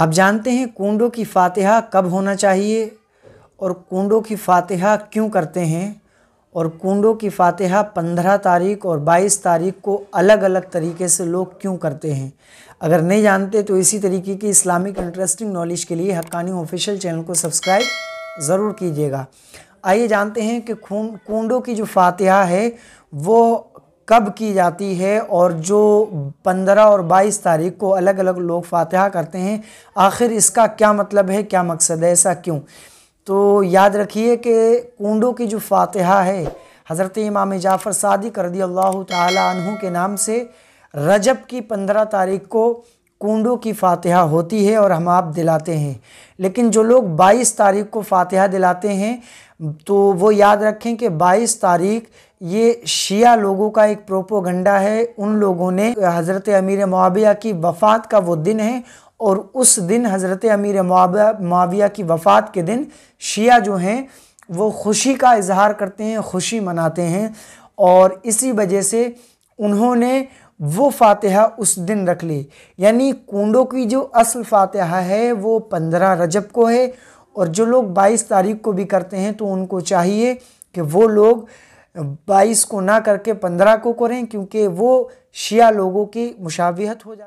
आप जानते हैं कुंडों की फातिहा कब होना चाहिए और कुंडों की फातिहा क्यों करते हैं और कुंडों की फातिहा 15 तारीख और 22 तारीख को अलग अलग तरीके से लोग क्यों करते हैं अगर नहीं जानते तो इसी तरीके की इस्लामिक इंटरेस्टिंग नॉलेज के लिए हक्कानी ऑफिशियल चैनल को सब्सक्राइब ज़रूर कीजिएगा आइए जानते हैं कि खून कुंडों की जो फातिहा है वो कब की जाती है और जो 15 और 22 तारीख को अलग अलग लोग फातहा करते हैं आखिर इसका क्या मतलब है क्या मकसद है ऐसा क्यों तो याद रखिए कि कूडों की जो फातहा है हज़रत इमाम जाफ़र सादी कर दी अल्लाह तहों के नाम से रजब की पंद्रह तारीख को कुंडों की फातिहा होती है और हम आप दिलाते हैं लेकिन जो लोग 22 तारीख को फातिहा दिलाते हैं तो वो याद रखें कि 22 तारीख ये शिया लोगों का एक प्रोपोगंडा है उन लोगों ने हज़रत अमीर मुआविया की वफ़ात का वो दिन है और उस दिन हज़रत अमीर मुआविया की वफ़ात के दिन शिया जो हैं वो खुशी का इजहार करते हैं खुशी मनाते हैं और इसी वजह से उन्होंने वो फातिहा उस दिन रख ले यानी कुंडों की जो असल फातिहा है वो पंद्रह रजब को है और जो लोग बाईस तारीख को भी करते हैं तो उनको चाहिए कि वो लोग बाईस को ना करके पंद्रह को करें क्योंकि वो शिया लोगों की मुशावियत हो जाए